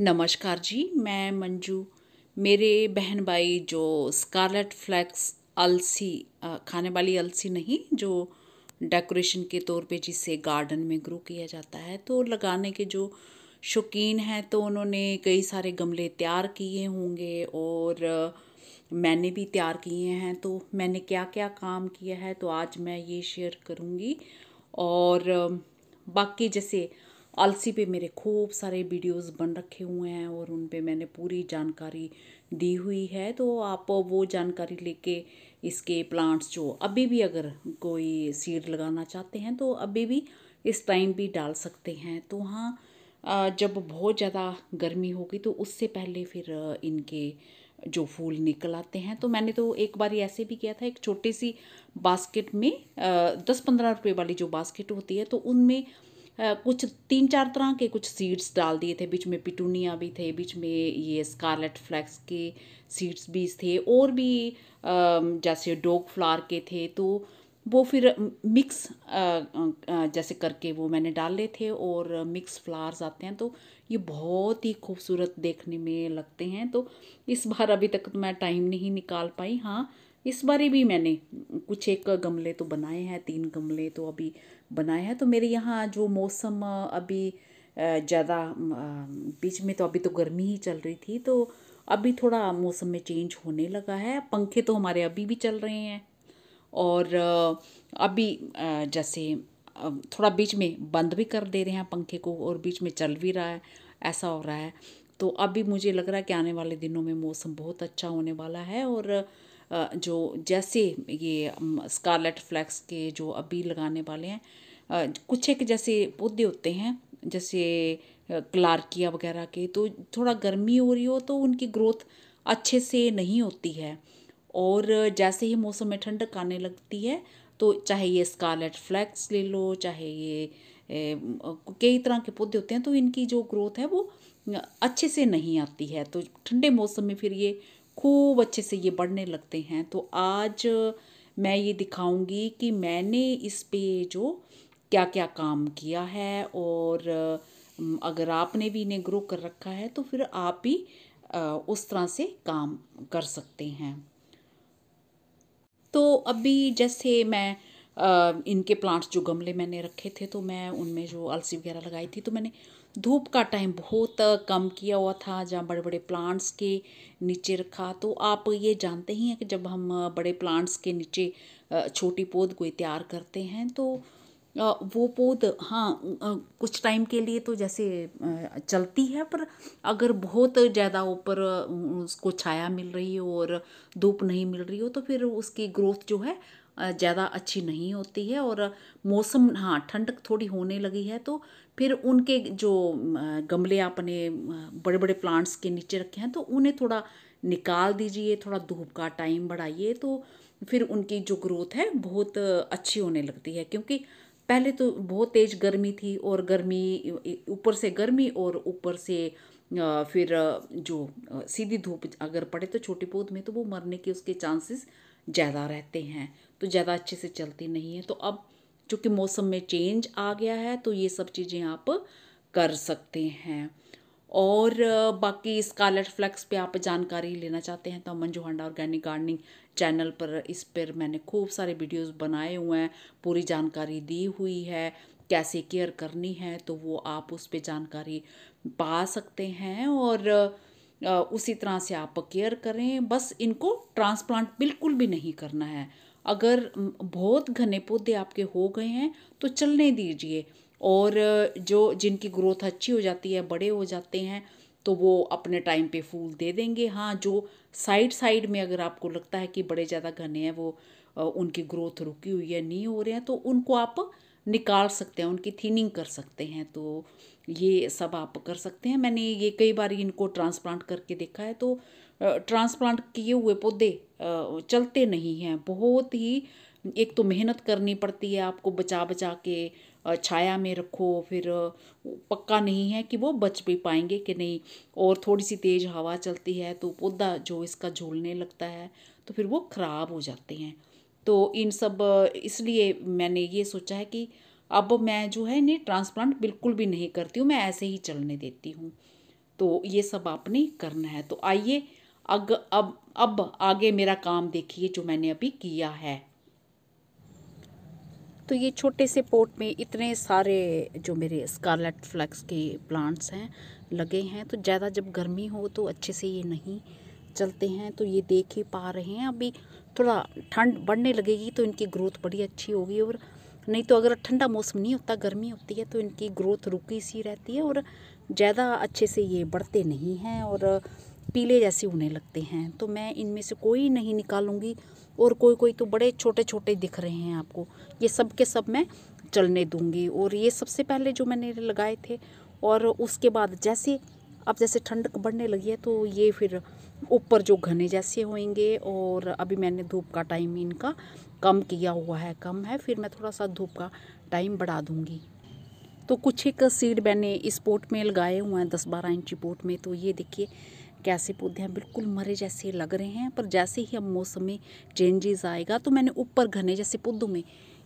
नमस्कार जी मैं मंजू मेरे बहन भाई जो स्कारलेट फ्लैक्स अलसी खाने वाली अलसी नहीं जो डेकोरेशन के तौर पे जिसे गार्डन में ग्रो किया जाता है तो लगाने के जो शौकीन हैं तो उन्होंने कई सारे गमले तैयार किए होंगे और मैंने भी तैयार किए हैं तो मैंने क्या क्या काम किया है तो आज मैं ये शेयर करूँगी और बाकी जैसे आलसी पे मेरे खूब सारे वीडियोस बन रखे हुए हैं और उन पे मैंने पूरी जानकारी दी हुई है तो आप वो जानकारी लेके इसके प्लांट्स जो अभी भी अगर कोई सीड लगाना चाहते हैं तो अभी भी इस टाइम भी डाल सकते हैं तो हाँ जब बहुत ज़्यादा गर्मी होगी तो उससे पहले फिर इनके जो फूल निकल आते हैं तो मैंने तो एक बार ऐसे भी किया था एक छोटी सी बास्केट में दस पंद्रह रुपये वाली जो बास्केट होती है तो उनमें कुछ तीन चार तरह के कुछ सीड्स डाल दिए थे बीच में पिटूनिया भी थे बीच में ये स्कारलेट फ्लैक्स के सीड्स भी थे और भी जैसे डोग फ्लावर के थे तो वो फिर मिक्स जैसे करके वो मैंने डाले थे और मिक्स फ्लावर्स आते हैं तो ये बहुत ही खूबसूरत देखने में लगते हैं तो इस बार अभी तक तो मैं टाइम नहीं निकाल पाई हाँ इस बारे भी मैंने कुछ एक गमले तो बनाए हैं तीन गमले तो अभी बनाए हैं तो मेरे यहाँ जो मौसम अभी ज़्यादा बीच में तो अभी तो गर्मी ही चल रही थी तो अभी थोड़ा मौसम में चेंज होने लगा है पंखे तो हमारे अभी भी चल रहे हैं और अभी जैसे थोड़ा बीच में बंद भी कर दे रहे हैं पंखे को और बीच में चल भी रहा है ऐसा हो रहा है तो अभी मुझे लग रहा है कि आने वाले दिनों में मौसम बहुत अच्छा होने वाला है और जो जैसे ये स्कारलेट फ्लैक्स के जो अभी लगाने वाले हैं कुछ एक जैसे पौधे होते हैं जैसे क्लार्किया वगैरह के तो थोड़ा गर्मी हो रही हो तो उनकी ग्रोथ अच्छे से नहीं होती है और जैसे ही मौसम में ठंडक आने लगती है तो चाहे ये स्कारलेट फ्लैक्स ले लो चाहे ये कई तरह के पौधे होते हैं तो इनकी जो ग्रोथ है वो अच्छे से नहीं आती है तो ठंडे मौसम में फिर ये खूब अच्छे से ये बढ़ने लगते हैं तो आज मैं ये दिखाऊंगी कि मैंने इस पे जो क्या क्या काम किया है और अगर आपने भी इन्हें ग्रो कर रखा है तो फिर आप भी उस तरह से काम कर सकते हैं तो अभी जैसे मैं इनके प्लांट्स जो गमले मैंने रखे थे तो मैं उनमें जो अलसी वगैरह लगाई थी तो मैंने धूप का टाइम बहुत कम किया हुआ था जहाँ बड़े बड़े प्लांट्स के नीचे रखा तो आप ये जानते ही हैं कि जब हम बड़े प्लांट्स के नीचे छोटी पौध कोई तैयार करते हैं तो वो पौध हाँ कुछ टाइम के लिए तो जैसे चलती है पर अगर बहुत ज़्यादा ऊपर उसको छाया मिल रही हो और धूप नहीं मिल रही हो तो फिर उसकी ग्रोथ जो है ज़्यादा अच्छी नहीं होती है और मौसम हाँ ठंडक थोड़ी होने लगी है तो फिर उनके जो गमले आपने बड़े बड़े प्लांट्स के नीचे रखे हैं तो उन्हें थोड़ा निकाल दीजिए थोड़ा धूप का टाइम बढ़ाइए तो फिर उनकी जो ग्रोथ है बहुत अच्छी होने लगती है क्योंकि पहले तो बहुत तेज़ गर्मी थी और गर्मी ऊपर से गर्मी और ऊपर से फिर जो सीधी धूप अगर पड़े तो छोटे पौध में तो वो मरने के उसके चांसेस ज़्यादा रहते हैं तो ज़्यादा अच्छे से चलती नहीं है तो अब चूँकि मौसम में चेंज आ गया है तो ये सब चीज़ें आप कर सकते हैं और बाकी स्कारलेट फ्लैक्स पे आप जानकारी लेना चाहते हैं तो Manju Handa organic gardening channel पर इस पर मैंने खूब सारे वीडियोस बनाए हुए हैं पूरी जानकारी दी हुई है कैसे केयर करनी है तो वो आप उस पर जानकारी पा सकते हैं और उसी तरह से आप केयर करें बस इनको ट्रांसप्लांट बिल्कुल भी नहीं करना है अगर बहुत घने पौधे आपके हो गए हैं तो चलने दीजिए और जो जिनकी ग्रोथ अच्छी हो जाती है बड़े हो जाते हैं तो वो अपने टाइम पे फूल दे देंगे हाँ जो साइड साइड में अगर आपको लगता है कि बड़े ज़्यादा घने हैं वो उनकी ग्रोथ रुकी हुई है नहीं हो रहे हैं तो उनको आप निकाल सकते हैं उनकी थीनिंग कर सकते हैं तो ये सब आप कर सकते हैं मैंने ये कई बार इनको ट्रांसप्लांट करके देखा है तो ट्रांसप्लांट किए हुए पौधे चलते नहीं हैं बहुत ही एक तो मेहनत करनी पड़ती है आपको बचा बचा के छाया में रखो फिर पक्का नहीं है कि वो बच भी पाएंगे कि नहीं और थोड़ी सी तेज़ हवा चलती है तो पौधा जो इसका झूलने लगता है तो फिर वो ख़राब हो जाते हैं तो इन सब इसलिए मैंने ये सोचा है कि अब मैं जो है नहीं ट्रांसप्लांट बिल्कुल भी नहीं करती हूँ मैं ऐसे ही चलने देती हूँ तो ये सब आपने करना है तो आइए अग अब अब आगे मेरा काम देखिए जो मैंने अभी किया है तो ये छोटे से पोट में इतने सारे जो मेरे स्कारलेट फ्लैक्स के प्लांट्स हैं लगे हैं तो ज़्यादा जब गर्मी हो तो अच्छे से ये नहीं चलते हैं तो ये देख ही पा रहे हैं अभी थोड़ा ठंड बढ़ने लगेगी तो इनकी ग्रोथ बड़ी अच्छी होगी और नहीं तो अगर ठंडा मौसम नहीं होता गर्मी होती है तो इनकी ग्रोथ रुकी सी रहती है और ज़्यादा अच्छे से ये बढ़ते नहीं हैं और पीले जैसे होने लगते हैं तो मैं इनमें से कोई नहीं निकालूंगी और कोई कोई तो बड़े छोटे छोटे दिख रहे हैं आपको ये सब के सब मैं चलने दूंगी और ये सबसे पहले जो मैंने लगाए थे और उसके बाद जैसे अब जैसे ठंड बढ़ने लगी है तो ये फिर ऊपर जो घने जैसे होंगे और अभी मैंने धूप का टाइम इनका कम किया हुआ है कम है फिर मैं थोड़ा सा धूप का टाइम बढ़ा दूँगी तो कुछ एक सीड मैंने इस पोट में लगाए हुए हैं दस बारह इंची पोट में तो ये देखिए कैसे पौधे हैं बिल्कुल मरे जैसे लग रहे हैं पर जैसे ही अब मौसम में चेंजेस आएगा तो मैंने ऊपर घने जैसे पौधों में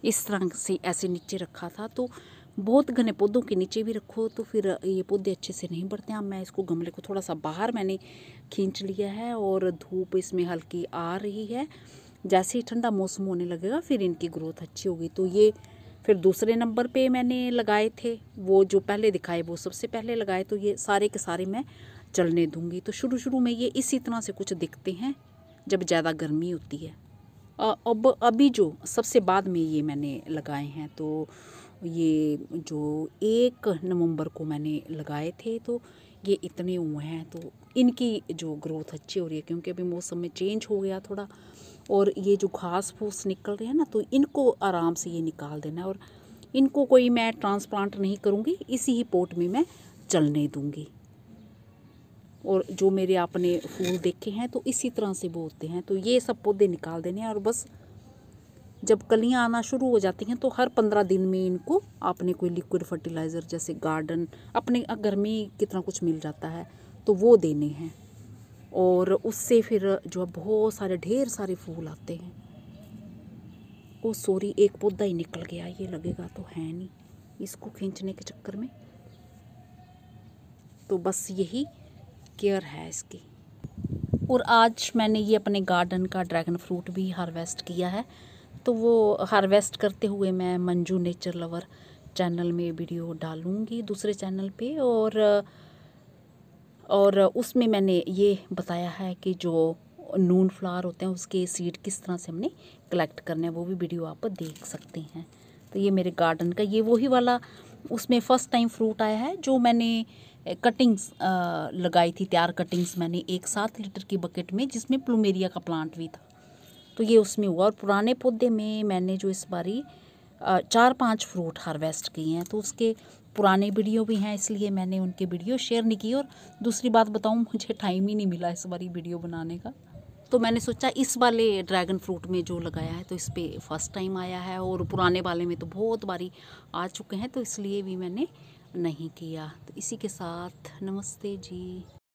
इस तरह से ऐसे नीचे रखा था तो बहुत घने पौधों के नीचे भी रखो तो फिर ये पौधे अच्छे से नहीं बढ़ते हैं मैं इसको गमले को थोड़ा सा बाहर मैंने खींच लिया है और धूप इसमें हल्की आ रही है जैसे ही ठंडा मौसम होने लगेगा फिर इनकी ग्रोथ अच्छी होगी तो ये फिर दूसरे नंबर पे मैंने लगाए थे वो जो पहले दिखाए वो सबसे पहले लगाए तो ये सारे के सारे मैं चलने दूँगी तो शुरू शुरू में ये इसी तरह से कुछ दिखते हैं जब ज़्यादा गर्मी होती है अब अभी जो सबसे बाद में ये मैंने लगाए हैं तो ये जो एक नवंबर को मैंने लगाए थे तो ये इतने हुए हैं तो इनकी जो ग्रोथ अच्छी हो रही है क्योंकि अभी मौसम में चेंज हो गया थोड़ा और ये जो घास फूस निकल रहे हैं ना तो इनको आराम से ये निकाल देना और इनको कोई मैं ट्रांसप्लांट नहीं करूँगी इसी ही पोट में मैं चलने दूँगी और जो मेरे आपने फूल देखे हैं तो इसी तरह से बोलते हैं तो ये सब पौधे निकाल देने हैं और बस जब कलियां आना शुरू हो जाती हैं तो हर पंद्रह दिन में इनको आपने कोई लिक्विड फर्टिलाइज़र जैसे गार्डन अपने घर में कितना कुछ मिल जाता है तो वो देने हैं और उससे फिर जो है बहुत सारे ढेर सारे फूल आते हैं ओ सॉरी एक पौधा ही निकल गया ये लगेगा तो है नहीं इसको खींचने के चक्कर में तो बस यही केयर है इसकी और आज मैंने ये अपने गार्डन का ड्रैगन फ्रूट भी हार्वेस्ट किया है तो वो हार्वेस्ट करते हुए मैं मंजू नेचर लवर चैनल में वीडियो डालूँगी दूसरे चैनल पे और और उसमें मैंने ये बताया है कि जो नून फ्लावर होते हैं उसके सीड किस तरह से हमने कलेक्ट करने हैं वो भी वीडियो आप देख सकते हैं तो ये मेरे गार्डन का ये वही वाला उसमें फ़र्स्ट टाइम फ्रूट आया है जो मैंने कटिंग्स लगाई थी तैयार कटिंग्स मैंने एक सात लीटर की बकेट में जिसमें प्लूमेरिया का प्लांट भी था तो ये उसमें हुआ और पुराने पौधे में मैंने जो इस बारी चार पांच फ्रूट हार्वेस्ट किए हैं तो उसके पुराने वीडियो भी हैं इसलिए मैंने उनके वीडियो शेयर नहीं की और दूसरी बात बताऊँ मुझे टाइम ही नहीं मिला इस बारी वीडियो बनाने का तो मैंने सोचा इस वाले ड्रैगन फ्रूट में जो लगाया है तो इस पर फर्स्ट टाइम आया है और पुराने वाले में तो बहुत बारी आ चुके हैं तो इसलिए भी मैंने नहीं किया तो इसी के साथ नमस्ते जी